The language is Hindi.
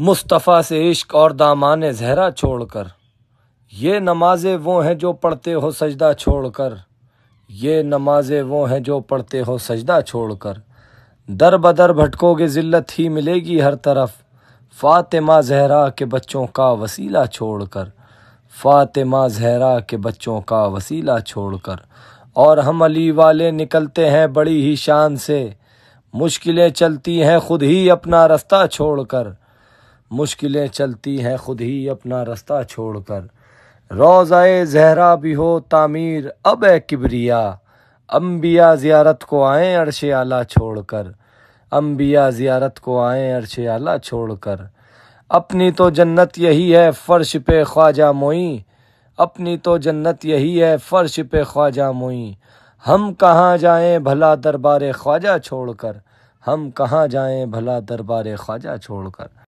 मुस्तफ़ा से इश्क और दामान जहरा छोड़कर ये नमाजें वो हैं जो पढ़ते हो सजदा छोड़कर ये नमाजें वो हैं जो पढ़ते हो सजदा छोड़कर दर बदर भटकोगे ज़िल्लत ही मिलेगी हर तरफ फ़ातिमा जहरा के बच्चों का वसीला छोड़कर फ़ातिमा जहरा के बच्चों का वसीला छोड़कर और हम अली वाले निकलते हैं बड़ी ही शान से मुश्किलें चलती हैं खुद ही अपना रास्ता छोड़कर मुश्किलें चलती हैं खुद ही अपना रास्ता छोड़कर रोज़ाए जहरा भी हो तामीर अब ए किबरिया अम्बिया ज़ियारत को आए अरश आला छोड़कर अम्बिया ज़ियारत को आए अरश आला छोड़कर अपनी तो जन्नत यही है फ़र्श पे ख्वाजा मोई अपनी तो जन्नत यही है फ़र्श पे ख्वाजा मोई हम कहाँ जाएं भला दरबार ख्वाजा छोड़कर हम कहाँ जाएं भला दरबार ख्वाजा छोड़कर